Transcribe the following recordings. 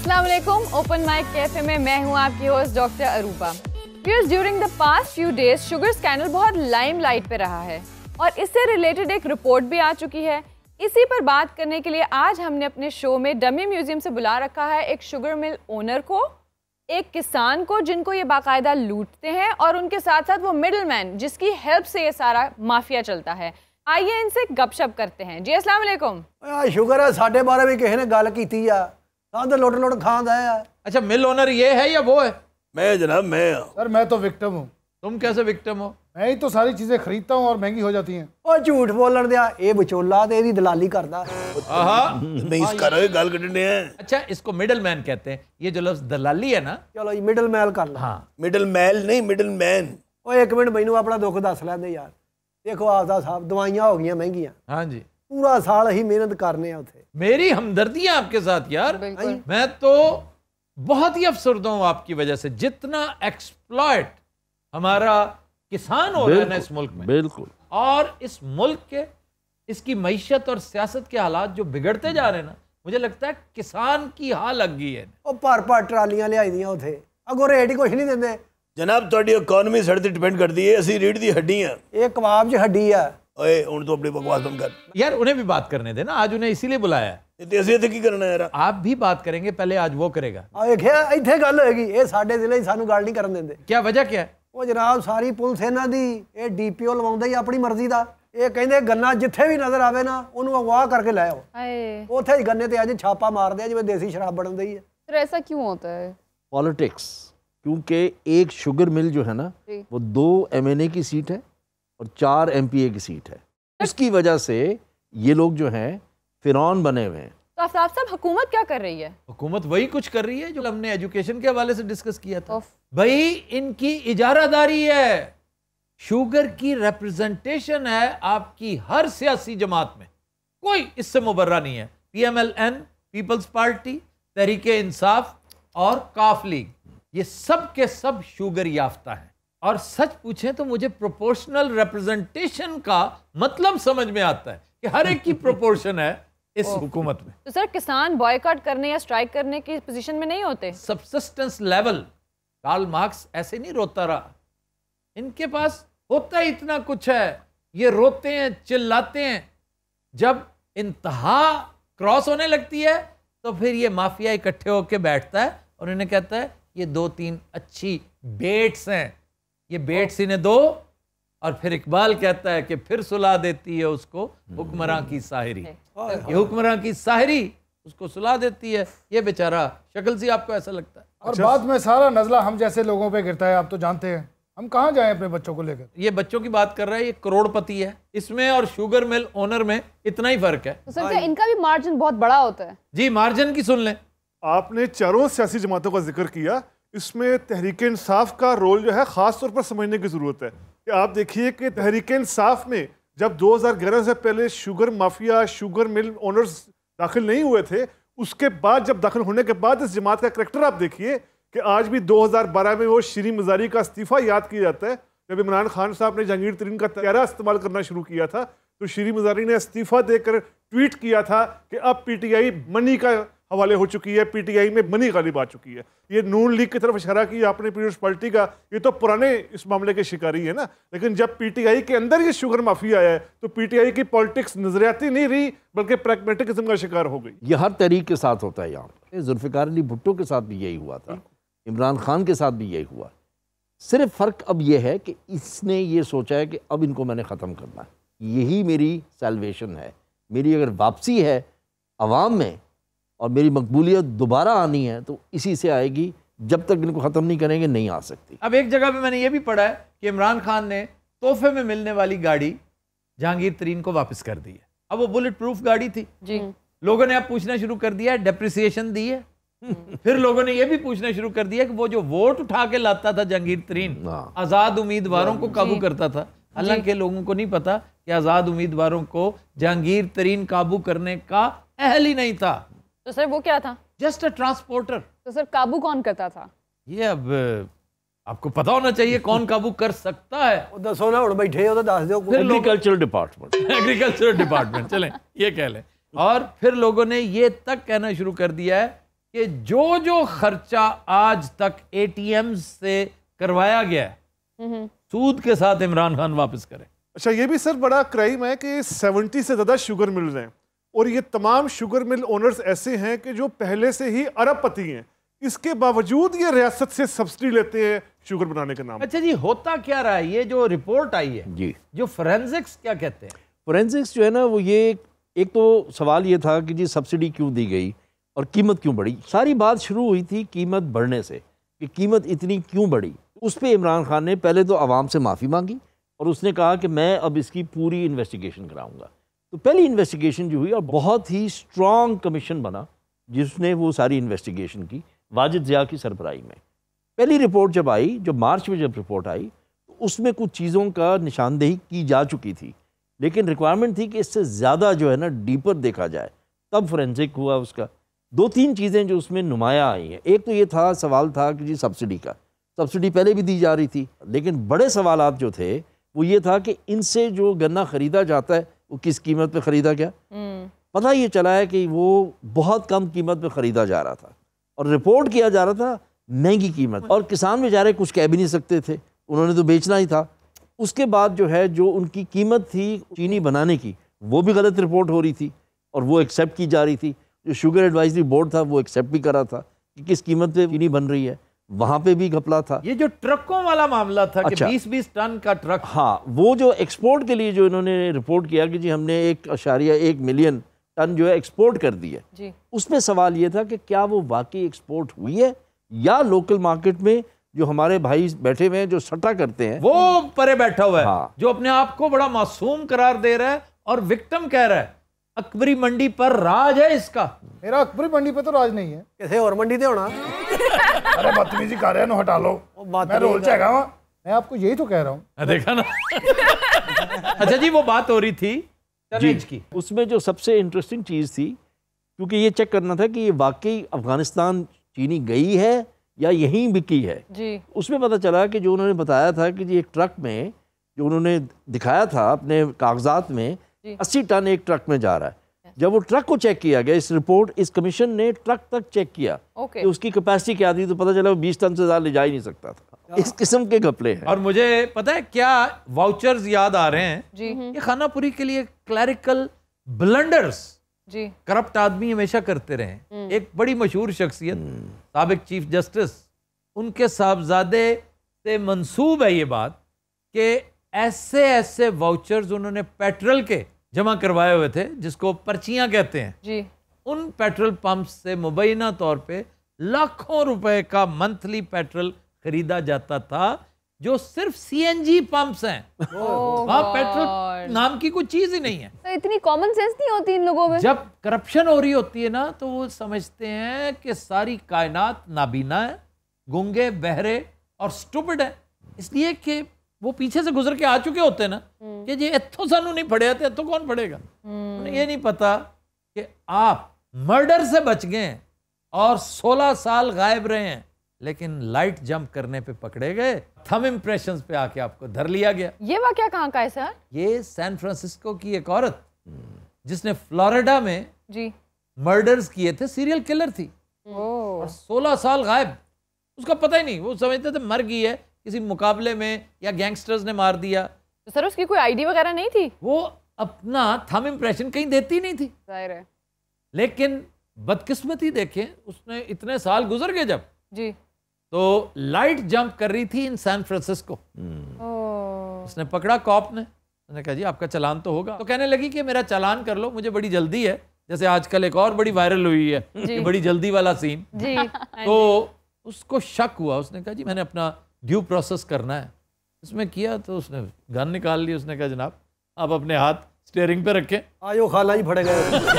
अस्सलाम वालेकुम open mic cafe में मैं हूं आपकी host doctor Aruba viewers during the past few days sugar scandal बहुत लाइमलाइट पे रहा है और इससे रिलेटेड एक रिपोर्ट भी आ चुकी है इसी पर बात करने के लिए आज हमने अपने शो में डमी म्यूजियम से बुला रखा है एक शुगर मिल ओनर को एक किसान को जिनको ये बाकायदा लूटते हैं और उनके साथ साथ वो मिडल मैन जिसकी हेल्प से ये सारा माफिया चलता है आइए इनसे गपशप करते हैं जी ਅਸਲਾਮ हाँ, शुगर है साढ़े बारह भी ਵਜੇ ਕਿਸੇ ਨੇ ਗੱਲ ਕੀਤੀ कहा तो लुट लुट खां तो अच्छा मिल ओनर ये है या वो है मैं जनाब मैं सर मैं तो विक्टम हूँ तुम कैसे विक्टम हो मैं ही तो सारी चीजें खरीदता हूँ और महंगी हो जाती हैं और झूठ बोलन दिया ए बचोला ते एदी दलाली करदा आहा मैं इस करो हाँ, गल कटने है अच्छा इसको मिडिलमैन कहते हैं ये जो लफ्ज दलाली है ना चलो ये मिडिलमैन कर ला हां मिडिलमैन नहीं मिडिलमैन ओ एक मिनट मेनू अपना दुख दस लंदे यार देखो आदा साहब दवाइयां हो गई महंगी हां जी पूरा साल ही मेहनत करने हैं उसे मेरी हमदर्दी है आपके साथ यार मैं तो बहुत ही अफसरदा हूँ आपकी वजह से जितना एक्सप्लॉयट हमारा किसान हो रहा है ना इस मुल्क में बिल्कुल और इस मुल्क के इसकी मीशत और सियासत के हालात जो बिगड़ते जा रहे हैं ना मुझे लगता है किसान की हाल लग गई है और पार पार ट्रालियां लियाई दी उसे अगो रेट ही कुछ नहीं देंगे जनाब थोड़ी इकोनमी साढ़े डिपेंड करती है असं रीढ़ की हड्डी है ये कबाब च हड्डी है ओए उन तो अपनी बकवास बंद कर यार उन्हें भी बात करने देना आज उन्हें इसीलिए बुलाया ऐसे की करना यार आप भी बात करेंगे पहले आज वो करेगा हाँ, इतने गल होगी ये साडे जिले सानू गल नहीं करन देंदे क्या वजह क्या है ਉਹ ਜਨਾਬ ਸਾਰੀ ਪੁਲਿਸ ਇਹਨਾਂ ਦੀ ਇਹ ਡੀਪੀਓ ਲਵਾਉਂਦਾ ਹੀ ਆਪਣੀ ਮਰਜ਼ੀ ਦਾ ਇਹ ਕਹਿੰਦੇ ਗੰਨਾ ਜਿੱਥੇ ਵੀ ਨਜ਼ਰ ਆਵੇ ਨਾ ਉਹਨੂੰ ਅਗਵਾ ਕਰਕੇ ਲੈ ਆਓ ਹਾਏ ਉੱਥੇ ਹੀ ਗੰਨੇ ਤੇ ਅੱਜ ਛਾਪਾ ਮਾਰਦੇ ਆ ਜਿਵੇਂ ਦੇਸੀ ਸ਼ਰਾਬ ਬਣਦੀ ਹੈ ਫਿਰ ਐਸਾ ਕਿਉਂ पॉलिटिक्स क्योंकि एक शुगर मिल जो है ना वो दो एमएनए की सीट है और चार एम की सीट है उसकी वजह से ये लोग जो हैं फिर बने हुए हैं तो आप सब हुकूमत क्या कर रही है हुकूमत वही कुछ कर रही है जो हमने एजुकेशन के हवाले से डिस्कस किया था भाई इनकी इजारादारी है शुगर की रिप्रेजेंटेशन है आपकी हर सियासी जमात में कोई इससे मुबर्रा नहीं है P M L N Peoples Party तरीके इंसाफ और काफ लीग ये सब के सब शुगर याफ्ता है और सच पूछें तो मुझे प्रोपोर्शनल रिप्रेजेंटेशन का मतलब समझ में आता है कि हर एक की प्रोपोर्शन है इस हुकूमत में तो सर किसान बॉयकॉट करने या स्ट्राइक करने की पोजीशन में नहीं होते सबसिस्टेंस लेवल कार्ल मार्क्स ऐसे नहीं रोता रहा इनके पास होता ही इतना कुछ है ये रोते हैं चिल्लाते हैं जब इंतहा क्रॉस होने लगती है तो फिर ये माफिया इकट्ठे होकर बैठता है और इन्हें कहता है ये दो तीन अच्छी बेट्स हैं ये बेट्स इन्हें दो और फिर इकबाल कहता है कि फिर सुला देती है उसको हुक्मरां की साहरी ये हुक्मरां की साहरी उसको सुला देती है ये बेचारा शक्ल सी आपको ऐसा लगता है और अच्छा। बाद में सारा नजला हम जैसे लोगों पे गिरता है आप तो जानते हैं हम कहाँ जाएं अपने बच्चों को लेकर ये बच्चों की बात कर रहा है ये करोड़पति है इसमें और शुगर मिल ओनर में इतना ही फर्क है तो सर इनका भी मार्जिन बहुत बड़ा होता है जी मार्जिन की सुन ले आपने चारों सियासी जमातों का जिक्र किया इसमें तहरीक इंसाफ का रोल जो है ख़ास तौर पर समझने की ज़रूरत है कि आप देखिए कि तहरीक इंसाफ में जब 2011 से पहले sugar mafia sugar mill owners दाखिल नहीं हुए थे उसके बाद जब दाखिल होने के बाद इस जमात का करेक्टर आप देखिए कि आज भी 2012 में वो श्री मजारी का इस्तीफ़ा याद किया जाता है जब इमरान खान साहब ने जहांगीर तरीन का तैयारा इस्तेमाल करना शुरू किया था तो श्री मजारी ने इस्तीफ़ा देकर ट्वीट किया था कि अब आई मनी का हवाले हो चुकी है पीटीआई में मनी गालिब आ चुकी है ये नून लीग की तरफ इशारा किया आपने पीपल्स पार्टी का ये तो पुराने इस मामले के शिकारी है ना लेकिन जब पीटीआई के अंदर ये शुगर माफिया आया है तो पीटीआई की पॉलिटिक्स नजरियाती नहीं रही बल्कि किस्म का शिकार हो गई ये हर तरीक के साथ होता है यहाँ जुल्फ़िकार अली भुट्टो के साथ भी यही हुआ था इमरान खान के साथ भी यही हुआ सिर्फ फ़र्क अब यह है कि इसने ये सोचा है कि अब इनको मैंने ख़त्म करना है यही मेरी सेलवेशन है मेरी अगर वापसी है आवाम में और मेरी मकबूलियत दोबारा आनी है तो इसी से आएगी जब तक इनको ख़त्म नहीं करेंगे नहीं आ सकती अब एक जगह पे मैंने ये भी पढ़ा है कि इमरान खान ने तोहफे में मिलने वाली गाड़ी जहांगीर तरीन को वापस कर दी है अब वो बुलेट प्रूफ गाड़ी थी जी लोगों ने अब पूछना शुरू कर दिया है डेप्रिसिएशन दी है फिर लोगों ने यह भी पूछना शुरू कर दिया कि वो जो वोट उठा के लाता था जहांगीर तरीन हाँ। आज़ाद उम्मीदवारों को काबू करता था हालांकि लोगों को नहीं पता कि आज़ाद उम्मीदवारों को जहांगीर तरीन काबू करने का अहल ही नहीं था तो सर वो क्या था जस्ट अ ट्रांसपोर्टर तो सर काबू कौन करता था ये अब आपको पता होना चाहिए कौन काबू कर सकता है एग्रीकल्चरल डिपार्टमेंट एग्रीकल्चरल डिपार्टमेंट चले ये कह लें और फिर लोगों ने ये तक कहना शुरू कर दिया है कि जो जो खर्चा आज तक एटीएम से करवाया गया है सूद के साथ इमरान खान वापस करें अच्छा ये भी सर बड़ा क्राइम है कि 70 से ज्यादा शुगर मिल रहे हैं और ये तमाम शुगर मिल ओनर्स ऐसे हैं कि जो पहले से ही अरबपति हैं इसके बावजूद ये रियासत से सब्सिडी लेते हैं शुगर बनाने का नाम अच्छा जी होता क्या रहा है ये जो रिपोर्ट आई है जी जो फोरेंसिक्स क्या कहते हैं फोरेंसिक्स जो है ना वो ये एक तो सवाल ये था कि जी सब्सिडी क्यों दी गई और कीमत क्यों बढ़ी सारी बात शुरू हुई थी कीमत बढ़ने से कि कीमत इतनी क्यों बढ़ी उस पर इमरान खान ने पहले तो आवाम से माफ़ी मांगी और उसने कहा कि मैं अब इसकी पूरी इन्वेस्टिगेशन कराऊंगा तो पहली इन्वेस्टिगेशन जो हुई और बहुत ही स्ट्रॉन्ग कमीशन बना जिसने वो सारी इन्वेस्टिगेशन की वाजिद ज़िया की सरबराही में पहली रिपोर्ट जब आई जो मार्च में जब रिपोर्ट आई तो उसमें कुछ चीज़ों का निशानदेही की जा चुकी थी लेकिन रिक्वायरमेंट थी कि इससे ज़्यादा जो है ना डीपर देखा जाए तब फोरेंसिक हुआ उसका दो तीन चीज़ें जो उसमें नुमाया आई हैं एक तो ये था सवाल था कि जी सब्सिडी का सब्सिडी पहले भी दी जा रही थी लेकिन बड़े सवाल जो थे वो ये था कि इनसे जो गन्ना ख़रीदा जाता है वो किस कीमत पे ख़रीदा गया पता ये चला है कि वो बहुत कम कीमत पे ख़रीदा जा रहा था और रिपोर्ट किया जा रहा था महंगी कीमत और किसान बेचारे कुछ कह भी नहीं सकते थे उन्होंने तो बेचना ही था उसके बाद जो है जो उनकी कीमत थी चीनी बनाने की वो भी गलत रिपोर्ट हो रही थी और वो एक्सेप्ट की जा रही थी जो शुगर एडवाइजरी बोर्ड था वो एक्सेप्ट भी करा था कि किस कीमत पे चीनी बन रही है वहां पे भी घपला था ये जो ट्रकों वाला मामला था अच्छा, कि 20-20 टन का ट्रक हाँ वो जो एक्सपोर्ट के लिए जो इन्होंने रिपोर्ट किया कि जी हमने एक अशारिया एक मिलियन टन जो है एक्सपोर्ट कर दी है उसमें सवाल ये था कि क्या वो वाकई एक्सपोर्ट हुई है या लोकल मार्केट में जो हमारे भाई बैठे हुए हैं जो सट्टा करते हैं वो परे बैठा हुआ है हाँ। जो अपने आप को बड़ा मासूम करार दे रहा है और विक्टम कह रहा है अकबरी मंडी पर राज है इसका मेरा अकबरी मंडी पे तो राज नहीं है कैसे और मंडी दे होना अरे बदतमीजी कर रहे हटा लो मैं तो रोल चाहेगा मैं आपको यही तो कह रहा हूँ हाँ, देखा ना अच्छा जी वो बात हो रही थी चैलेंज की उसमें जो सबसे इंटरेस्टिंग चीज़ थी क्योंकि ये चेक करना था कि ये वाकई अफगानिस्तान चीनी गई है या यहीं बिकी है जी उसमें पता चला कि जो उन्होंने बताया था कि जी एक ट्रक में जो उन्होंने दिखाया था अपने कागजात में अस्सी टन एक ट्रक में जा रहा है जब वो ट्रक को चेक किया गया इस रिपोर्ट इस कमीशन ने ट्रक तक चेक किया okay. कि उसकी कैपेसिटी क्या थी तो पता चला वो बीस टन से ज़्यादा ले जा ही नहीं सकता था इस किस्म के घपले हैं और मुझे पता है क्या वाउचर्स याद आ रहे हैं जी ये हम्म। खानापुरी के लिए क्लैरिकल ब्लंडर्स करप्ट आदमी हमेशा करते रहे हम्म। एक बड़ी मशहूर शख्सियत सबक चीफ जस्टिस उनके साहबजादे से मंसूब है ये बात कि ऐसे ऐसे वाउचर्स उन्होंने पेट्रोल के जमा करवाए हुए थे जिसको पर्चियां कहते हैं जी उन पेट्रोल पंप से मुबैना तौर पे लाखों रुपए का मंथली पेट्रोल खरीदा जाता था जो सिर्फ सी एन जी पंप्स हैं वहां पेट्रोल नाम की कोई चीज ही नहीं है तो इतनी कॉमन सेंस नहीं होती इन लोगों में जब करप्शन हो रही होती है ना तो वो समझते हैं कि सारी कायनात नाबीना है गुंगे बहरे और स्टूपड है इसलिए कि वो पीछे से गुजर के आ चुके होते ना हम्म। कि जी इतों सानू नहीं फड़े तो इतों कौन फड़ेगा हम्म। ये नहीं पता कि आप मर्डर से बच गए और 16 साल गायब रहे हैं लेकिन लाइट जंप करने पे पकड़े गए थम इम्प्रेशन पे आके आपको धर लिया गया ये वाक्य कहाँ का है सर ये सैन फ्रांसिस्को की एक औरत जिसने फ्लोरिडा में जी मर्डर्स किए थे सीरियल किलर थी और 16 साल गायब उसका पता ही नहीं वो समझते थे मर गई है किसी मुकाबले में या गैंगस्टर्स ने मार दिया तो सर उसकी कोई आईडी वगैरह नहीं थी वो अपना थम इम्प्रेशन कहीं देती नहीं थी जाहिर है लेकिन बदकिस्मती देखें उसने इतने साल गुजर गए जब जी तो लाइट जंप कर रही थी इन सैन फ्रांसिस्को उसने पकड़ा कॉप ने उसने कहा जी आपका चलान तो होगा तो कहने लगी कि मेरा चलान कर लो मुझे बड़ी जल्दी है जैसे आजकल एक और बड़ी वायरल हुई है कि बड़ी जल्दी वाला सीन जी। तो उसको शक हुआ उसने कहा जी मैंने अपना ड्यू प्रोसेस करना है उसमें किया तो उसने गन निकाल ली उसने कहा जनाब आप अपने हाथ स्टेयरिंग पे रखें आयो खाला ही फटे गए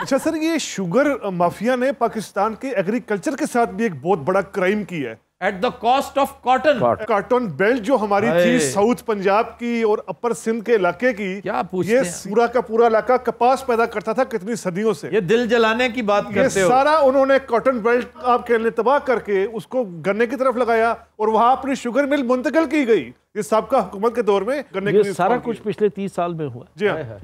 अच्छा सर ये शुगर माफिया ने पाकिस्तान के एग्रीकल्चर के साथ भी एक बहुत बड़ा क्राइम किया है at the cost of cotton cotton belt जो हमारी थी साउथ पंजाब की और अपर सिंध के इलाके की क्या ये पूरा का पूरा इलाका कपास पैदा करता था कितनी सदियों से ये दिल जलाने की बात ये करते सारा उन्होंने कॉटन बेल्ट आप कह लें तबाह करके उसको गन्ने की तरफ लगाया और वहाँ अपनी शुगर मिल मुंतकिल की गई ये सबका हुकूमत के दौर में गन्ने की सारा कुछ पिछले तीस साल में हुआ जी हाँ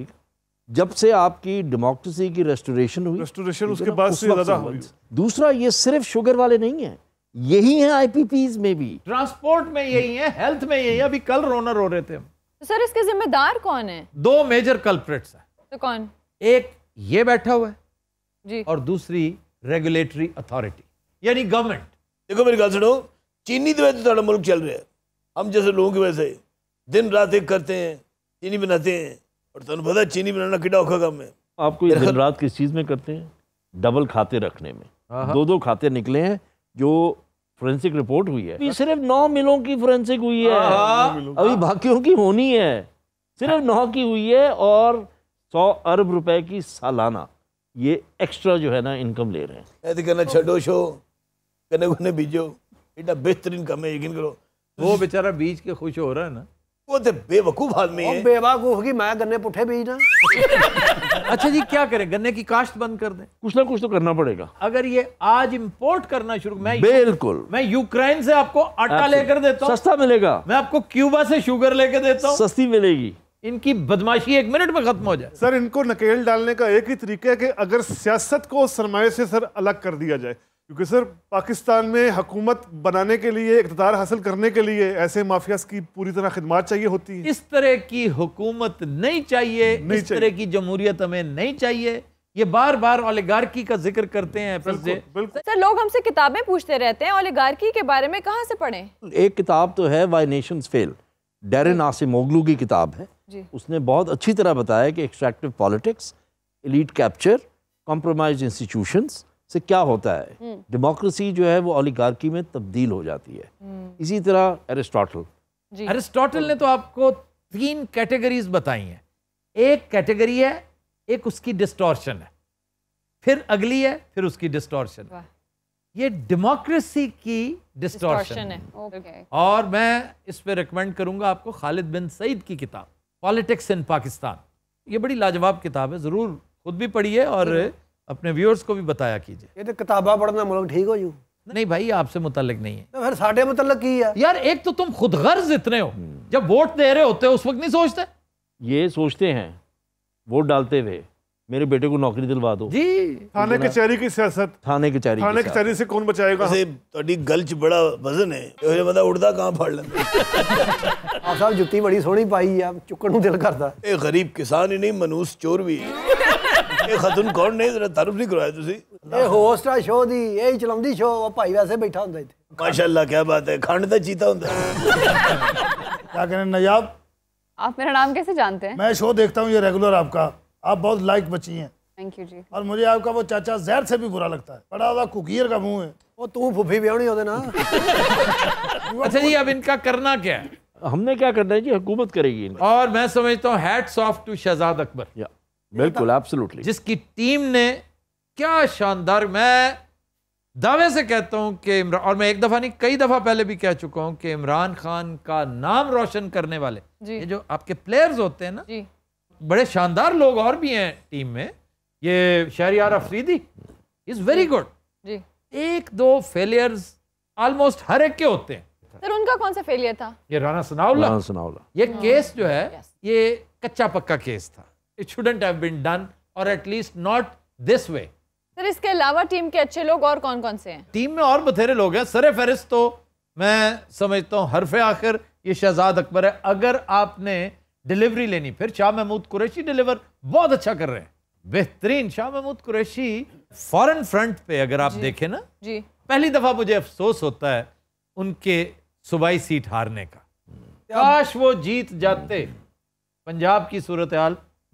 जब से आपकी डेमोक्रेसी की रेस्टोरेशन हुई रेस्टोरेशन उसके बाद से ज्यादा दूसरा ये सिर्फ शुगर वाले नहीं है यही है आईपीपीज में भी ट्रांसपोर्ट में यही है हेल्थ में यही है अभी कल रोनर हो रहे थे तो सर इसके जिम्मेदार कौन है दो मेजर कल्प्रेट्स है तो कौन एक ये बैठा हुआ है जी और दूसरी रेगुलेटरी अथॉरिटी यानी गवर्नमेंट देखो मेरी गल सुनो चीनी तो ਵਿੱਚ मुल्क चल ਚੱਲ ਰਿਹਾ हम जैसे लोगों की वैसे दिन रात एक करते हैं चीनी बनाते हैं और तो पता चीनी बनाना कितना औखा काम है आपको ये दिन रात किस चीज में करते हैं डबल खाते रखने में हाँ, हाँ। दो दो खाते निकले हैं जो फोरेंसिक रिपोर्ट हुई है सिर्फ नौ मिलों की फोरेंसिक हुई है हाँ, हाँ। अभी बाकियों की होनी है सिर्फ नौ की हुई है और सौ अरब रुपए की सालाना ये एक्स्ट्रा जो है ना इनकम ले रहे हैं तो कहना छो शो कने बीजो इतना बेहतरीन कम है यकीन करो वो बेचारा बीज के खुश हो रहा है ना वो तो बेवकूफ आदमी है बेवकूफ की मैं गन्ने पुठे बीज अच्छा जी क्या करें गन्ने की काश्त बंद कर दें कुछ ना कुछ तो करना पड़ेगा अगर ये आज इंपोर्ट करना शुरू मैं बिल्कुल मैं यूक्रेन से आपको आटा लेकर देता हूँ सस्ता मिलेगा मैं आपको क्यूबा से शुगर लेकर देता हूँ सस्ती मिलेगी इनकी बदमाशी एक मिनट में खत्म हो जाए सर इनको नकेल डालने का एक ही तरीका है कि अगर सियासत को सरमाए से सर अलग कर दिया जाए क्योंकि सर पाकिस्तान में हकूमत बनाने के लिए इकतदार हासिल करने के लिए ऐसे माफियास की पूरी तरह खिदमत चाहिए होती है इस तरह की हुकूमत नहीं चाहिए नहीं इस चाहिए। तरह की जमहूरियत हमें नहीं चाहिए ये बार बार ओलिगार्की का जिक्र करते हैं बिल्कुल, बिल्कुल। सर लोग हमसे किताबें पूछते रहते हैं ओलिगार्की के बारे में कहाँ से पढ़े एक किताब तो है why nation fail Daron Acemoglu की किताब है उसने बहुत अच्छी तरह बताया कि extractive politics elite capture compromise institutions से क्या होता है डेमोक्रेसी हम्म। जो है वो ओलिगार्की में तब्दील हो जाती है हम्म। इसी तरह एरिस्टोटल एरिस्टोटल ने तो आपको तीन कैटेगरीज बताई हैं एक कैटेगरी है एक उसकी डिस्टॉर्शन है फिर अगली है फिर उसकी डिस्टॉर्शन ये डेमोक्रेसी की डिस्टॉर्शन है और मैं इस पर रिकमेंड करूंगा आपको खालिद बिन सईद की किताब पॉलिटिक्स इन पाकिस्तान ये बड़ी लाजवाब किताब है ज़रूर खुद भी पढ़िए और अपने व्यूअर्स को भी बताया कीजिए ये तो किताबा पढ़ना मुल्क ठीक हो जू नहीं भाई आपसे मुतलक नहीं है तो फिर साढ़े मुतलक ही है यार एक तो तुम खुद गर्ज इतने हो हम्म। जब वोट दे रहे होते हो उस वक्त नहीं सोचते ये सोचते हैं वोट डालते हुए मेरे बेटे को नौकरी दिलवा दो जी थाने कचहरी की सियासत थाने कचहरी थाने कचहरी से कौन बचाएगा ਤੁਹਾਡੀ ਗੱਲ गलच बड़ा वजन है ਇਹ ਬੰਦਾ ਉੜਦਾ ਕਾਂ ਫੜ ਲੈਂਦਾ ਆ ਸਾਹਿਬ ਜੁੱਤੀ ਬੜੀ ਸੋਹਣੀ ਪਾਈ ਆ ਚੁੱਕਣ ਨੂੰ ਦਿਲ ਕਰਦਾ ਇਹ ਗਰੀਬ ਕਿਸਾਨ ਹੀ ਨਹੀਂ ਮਨੂਸ ਚੋਰ ਵੀ ਇਹ ਕੌਣ ਨੇ ਜਰਾ ਤਾਰਫ ਨਹੀਂ ਕਰਵਾਇਆ ਤੁਸੀਂ ਇਹ ਹੋਸਟ ਆ ਸ਼ੋਅ ਦੀ ਇਹ ਚਲਾਉਂਦੀ ਸ਼ੋਅ ਉਹ ਭਾਈ ਵੈਸੇ ਬੈਠਾ ਹੁੰਦਾ ਇੱਥੇ ਮਾਸ਼ਾਅੱਲਾ ਕੀ ਬਾਤ ਹੈ ਖੰਡ ਤਾਂ ਚੀਤਾ ਹੁੰਦਾ क्या कहने नयाब आप मेरा नाम कैसे जानते हैं मैं शो देखता हूँ ये रेगुलर आपका आप बहुत लाइक बची हैं थैंक यू जी और मुझे आपका वो चाचा जहर से भी बुरा लगता है बड़ा कुकीर का मुंह है वो तू फुफी भी होते ना अच्छा जी अब इनका करना क्या है हमने क्या करना है जी हुकूमत करेगी और मैं समझता हूँ hats off to Shahzad Akbar बिल्कुल एब्सोल्युटली तो जिसकी टीम ने क्या शानदार मैं दावे से कहता हूं कि इमरान और मैं एक दफा नहीं कई दफा पहले भी कह चुका हूं कि इमरान खान का नाम रोशन करने वाले ये जो आपके प्लेयर्स होते हैं ना बड़े शानदार लोग और भी हैं टीम में ये Shahryar Afridi is very good एक दो फेलियर्स ऑलमोस्ट हर एक के होते हैं सर उनका कौन सा फेलियर था ये राना सनाउल्ला राना सनाउल्ला ये केस हाँ। जो है ये कच्चा पक्का केस था it shouldn't have been done और at least not this sir इसके अलावा टीम के अच्छे लोग और कौन कौन से हैं टीम में और बथेरे लोग हैं सर फहरिस्त तो मैं समझता हूँ हरफे आखिर ये शहजाद अकबर है अगर आपने डिलीवरी लेनी फिर शाह महमूद कुरैशी डिलीवर बहुत अच्छा कर रहे हैं बेहतरीन शाह महमूद कुरैशी फॉरन फ्रंट पे अगर आप देखें ना जी पहली दफा मुझे अफसोस होता है उनके सूबाई सीट हारने का काश वो जीत जाते पंजाब की सूरत हाल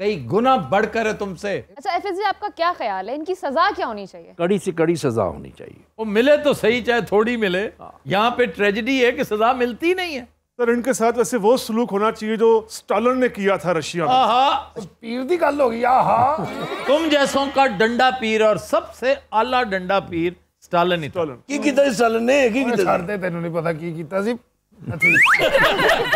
कई गुना बढ़कर है तुमसे अच्छा एफ आपका क्या ख्याल है इनकी सजा क्या होनी चाहिए कड़ी से कड़ी सजा होनी चाहिए वो मिले तो सही चाहे थोड़ी मिले हाँ। यहाँ पे ट्रेजिडी है कि सजा मिलती नहीं है सर इनके साथ वैसे वो सलूक होना चाहिए जो स्टालिन ने किया था रशिया में पीर दी गल हो गई आहा तुम जैसों का डंडा पीर और सबसे आला डंडा पीर स्टालिन ही स्टालिन की किया स्टालिन ने की किया तेनू नहीं पता की किया की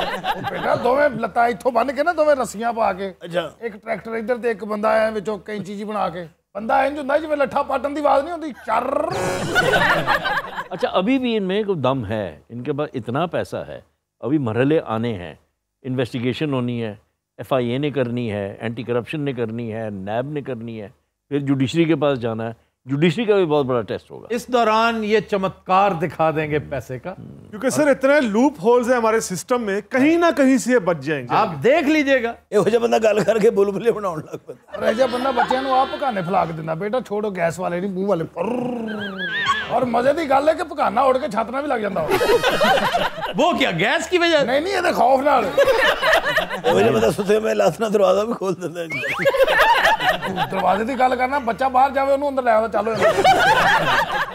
आवाज नहीं होती अच्छा अभी भी इनमें दम है इनके पास इतना पैसा है अभी मरहले आने हैं इन्वेस्टिगेशन होनी है एफ आई ए ने करनी है एंटी करप्शन ने करनी है नैब ने करनी है फिर जुडिशरी के पास जाना है जुडिशरी का भी बहुत बड़ा टेस्ट होगा इस दौरान ये चमत्कार दिखा देंगे पैसे का क्योंकि सर इतने लूप होल्स है हमारे सिस्टम में कहीं ना कहीं से बच जाएंगे आप देख लीजिएगा बंदा गल करके बुलबुले बनाने लग देना बेटा छोड़ो गैस वाले नहीं मुंह वाले और मजे की गल है कि पकाना उड़ के छातना भी लग जाता वो क्या गैस की वजह नहीं नहीं ये खौफ ना ये वजह दरवाजा भी खोल देता है ਦਰਵਾਜ਼ੇ ਦੀ ਗੱਲ ਕਰਨਾ ਬੱਚਾ ਬਾਹਰ ਜਾਵੇ ਉਹਨੂੰ ਅੰਦਰ ਲੈ ਆਉਂਦਾ ਚੱਲ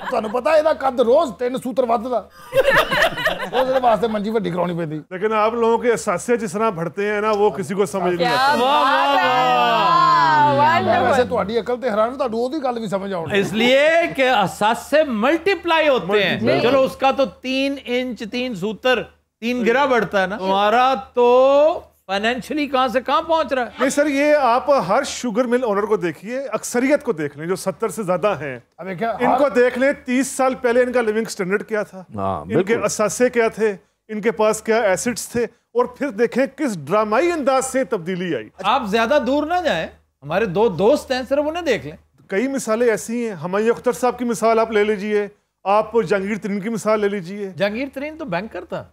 ਤੁਹਾਨੂੰ ਪਤਾ ਇਹਦਾ ਕੱਦ ਰੋਜ਼ ਤਿੰਨ ਸੂਤਰ ਵੱਧਦਾ उसके वास्ते मंजी पर डिकरानी पड़ती लेकिन आप लोगों के सासे जिस तरह भरते हैं ना वो किसी को समझ नहीं आता वैसे तुम्हारी अकल तो हैरान तो ओदी गल भी समझ आउंदी इसलिए कि सासे मल्टीप्लाई होते हैं चलो उसका तो तीन इंच तीन सूत्र तीन गिरा बढ़ता है ना तुम्हारा तो फाइनेंशियली कहाँ से कहाँ पहुँच रहा है नहीं सर ये आप हर शुगर मिल ओनर को देखिए अक्सरियत को देख लें जो सत्तर से ज्यादा हैं अबे क्या इनको हाँ? देख लें तीस साल पहले इनका लिविंग स्टैंडर्ड क्या था आ, हाँ, इनके असासे क्या थे इनके पास क्या एसिड्स थे और फिर देखें किस ड्रामाई अंदाज से तब्दीली आई आप ज्यादा दूर ना जाए हमारे दो दोस्त हैं सिर्फ उन्हें देख लें कई मिसालें ऐसी हैं हमारी अख्तर साहब की मिसाल आप ले लीजिए आप जहांगीर तरीन की मिसाल ले लीजिए जहांगीर तरीन तो बैंकर था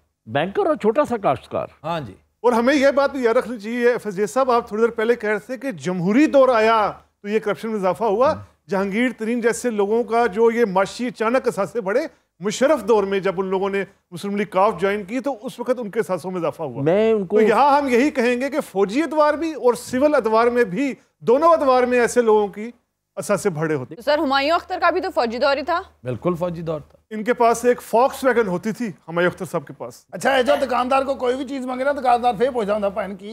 बैंकर और छोटा सा काश्तकार हाँ जी और हमें यह बात भी याद रखनी चाहिए एफ साहब आप थोड़ी देर पहले कह रहे थे कि जमहूरी दौर आया तो ये करप्शन में इजाफा हुआ जहांगीर तरीन जैसे लोगों का जो ये माशी अचानक असासे बढ़े मुशरफ दौर में जब उन लोगों ने मुस्लिम लीग काफ ज्वाइन की तो उस वक्त उनके सासों में इजाफा हुआ मैं उनको तो यहाँ हम यही कहेंगे कि फौजी अतवार भी और सिविल अतवार में भी दोनों अतवार में ऐसे लोगों की असासे बढ़े होते तो सर हमायूं अख्तर का भी तो फौजी दौर ही था बिल्कुल फौजी दौर था इनके पास एक फॉक्स वैगन होती थी हमारे अख्तर साहब के पास अच्छा ऐसा दुकानदार को कोई भी चीज मांगे ना दुकानदार फिर हो जाता पैन की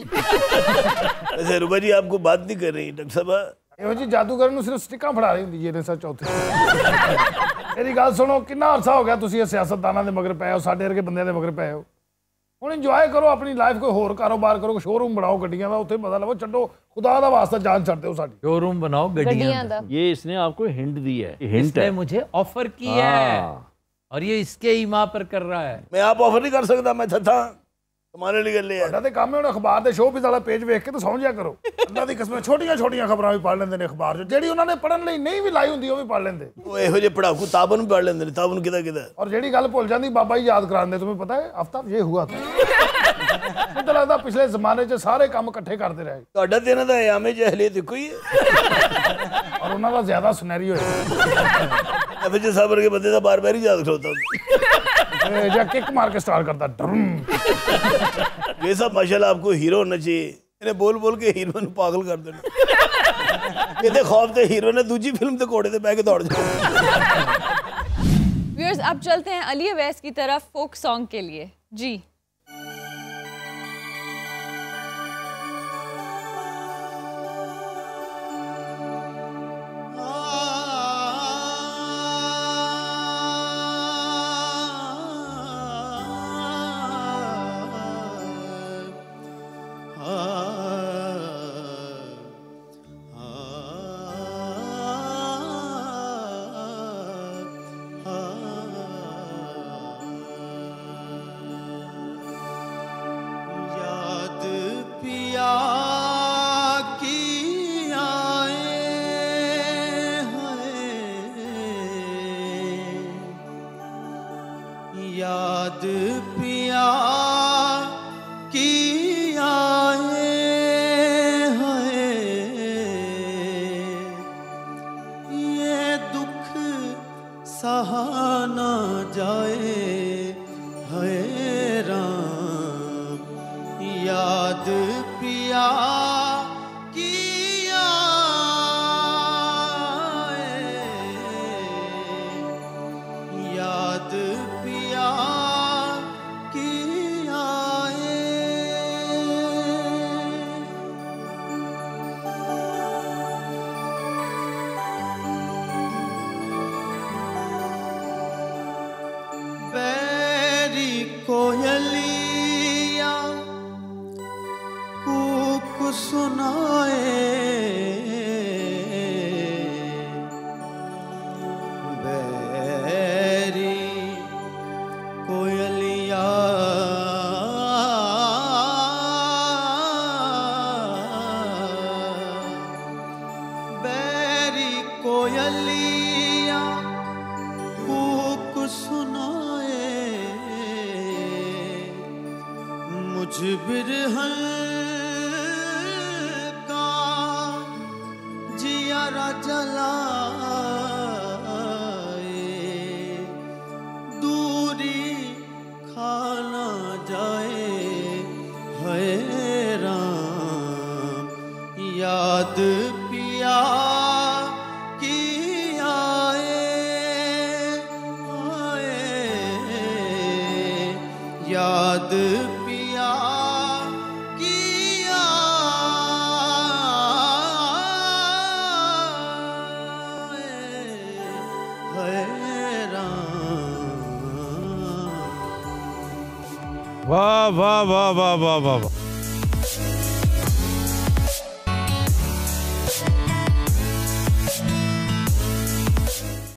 अच्छा, रुबा जी आपको बात नहीं कर रही डॉक्टर साहब ਇਹੋ ਜੀ ਜਾਦੂਗਰ ਨੂੰ ਸਿਰਫ ਸਟਿੱਕਾਂ ਫੜਾ ਰਹੀ चौथे मेरी गल सुनो कि अरसा हो गया ਅਰਸਾ ਹੋ ਗਿਆ ਤੁਸੀਂ ਇਹ ਸਿਆਸਤਦਾਨਾਂ ਦੇ ਮਗਰ ਪਏ हूँ इंजॉय करो अपनी लाइफ कोई होर कारोबार करो शोरूम बनाओ गड्डिया का उसे ਪਤਾ ਲਵੋ छो खुदा का वास्ता जान छो दो शोरूम बनाओ गड्डिया ये इसने आपको हिंट दी है हिंट है। मुझे ऑफर की है और ये इसके ही माँ पर कर रहा है मैं आप ऑफर नहीं कर सकता मैं छत्ता ਮਾਰੇ ਲਈ ਗੱਲੇ ਆ ਤੁਹਾਡਾ ਤੇ ਕੰਮ ਹੈ ਉਹਨਾਂ ਅਖਬਾਰ ਦੇ ਸ਼ੋਅ ਵਾਲਾ ਪੇਜ ਵੇਖ ਕੇ ਤਾਂ ਸੌਂ ਕਰੋ ਅੱਲਾ ਦੀ ਕਸਮ ਛੋਟੀਆਂ ਛੋਟੀਆਂ ਖਬਰਾਂ ਵੀ ਪੜ੍ਹ ਲੈਂਦੇ ਨੇ ਅਖਬਾਰ 'ਚ ਜਿਹੜੀ ਉਹਨਾਂ ਨੇ ਪੜਨ ਲਈ ਨਹੀਂ ਵੀ ਲਾਈ ਹੁੰਦੀ ਉਹ ਵੀ ਪੜ੍ਹ ਲੈਂਦੇ ਉਹ ਇਹੋ ਜਿਹੇ ਪੜਾਕੂ ਤਾਬਨ ਵੀ ਪੜ੍ਹ ਲੈਂਦੇ ਨੇ ਤਾਬਨ ਕਿਦਾ ਕਿਦਾ ਔਰ ਜਿਹੜੀ ਗੱਲ ਭੁੱਲ ਜਾਂਦੀ ਬਾਬਾ ਜੀ ਯਾਦ ਕਰਾਉਂਦੇ ਤੁਹਾਨੂੰ ਪਤਾ ਹੈ ਹਫਤਾ ਇਹ ਹੁਆ ਤਾਂ ਮੈਨੂੰ ਲੱਗਦਾ ਪਿਛਲੇ ਜ਼ਮਾਨੇ 'ਚ ਸਾਰੇ ਕੰਮ ਇਕੱਠੇ ਕਰਦੇ ਰਹੇ ਤੁਹਾਡਾ ਤੇ ਇਹਨਾਂ ਦਾ ਆਮੇ ਜਹਲੇ ਦੇਖੋ ਹੀ ਔਰ ਉਹਨਾਂ ਦਾ ਜ਼ਿਆਦਾ ਸਿਨੈਰੀਓ ਹੈ ਅਬੇ ਜੀ ਸਾਬਰ ਕੇ ਬੰਦੇ ਦਾ ਬਾਰ-ਬਾਰ ਹੀ ਯਾਦ ਖਲੋਤਾ ਹੁੰਦਾ किक मार के स्टार करता माशाल्लाह आपको हीरो होना चाहिए इन्हें बोल बोल के हीरो पागल कर देना ये खौफ थे हीरो ने फिल्म तो बह के दौड़ जाए अब चलते हैं अली अवैस की तरफ फोक सॉन्ग के लिए जी सहा जाए হয় vá, vá, vá.